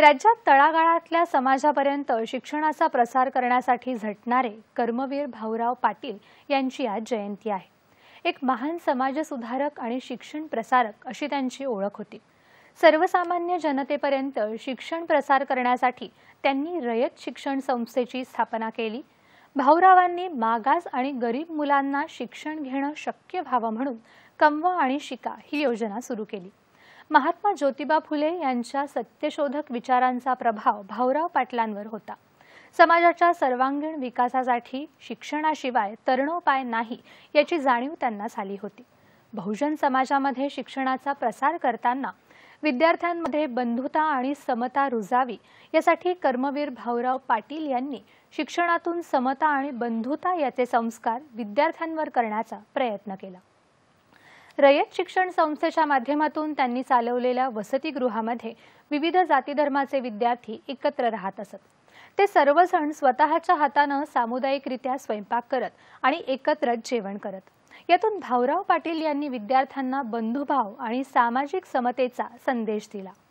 राज्यात तळागाळातल्या समाजापर्यंत शिक्षणाचा प्रसार करण्यासाठी झटणारे कर्मवीर भाऊराव पाटील यांची आज जयंती आहे एक महान समाजसुधारक आणि शिक्षण प्रसारक अशी त्यांची ओळख होती सर्वसामान्य जनतेपर्यंत शिक्षण प्रसार करण्यासाठी त्यांनी रयत शिक्षण संस्थेची स्थापना केली भाऊरावांनी मागास आणि गरीब मुलांना शिक्षण घेणं शक्य व्हावं म्हणून कमवा आणि शिका ही योजना सुरू केली महात्मा ज्योतिबा फुले यांच्या सत्यशोधक विचारांचा प्रभाव भाऊराव पाटलांवर होता समाजाच्या सर्वांगीण विकासासाठी शिक्षणाशिवाय तरणोपाय नाही याची जाणीव त्यांना झाली होती बहुजन समाजामध्ये शिक्षणाचा प्रसार करताना विद्यार्थ्यांमध्ये बंधुता आणि समता रुजावी यासाठी कर्मवीर भाऊराव पाटील यांनी शिक्षणातून समता आणि बंधुता याचे संस्कार विद्यार्थ्यांवर करण्याचा प्रयत्न केला रयत शिक्षण संस्थेच्या माध्यमातून त्यांनी चालवलेल्या वसतिगृहामध्ये विविध जाती धर्माचे विद्यार्थी एकत्र राहत असत ते सर्वजण स्वतःच्या हातानं सामुदायिकरित्या स्वयंपाक करत आणि एकत्र जेवण करत यातून भाऊराव पाटील यांनी विद्यार्थ्यांना बंधुभाव आणि सामाजिक समतेचा संदेश दिला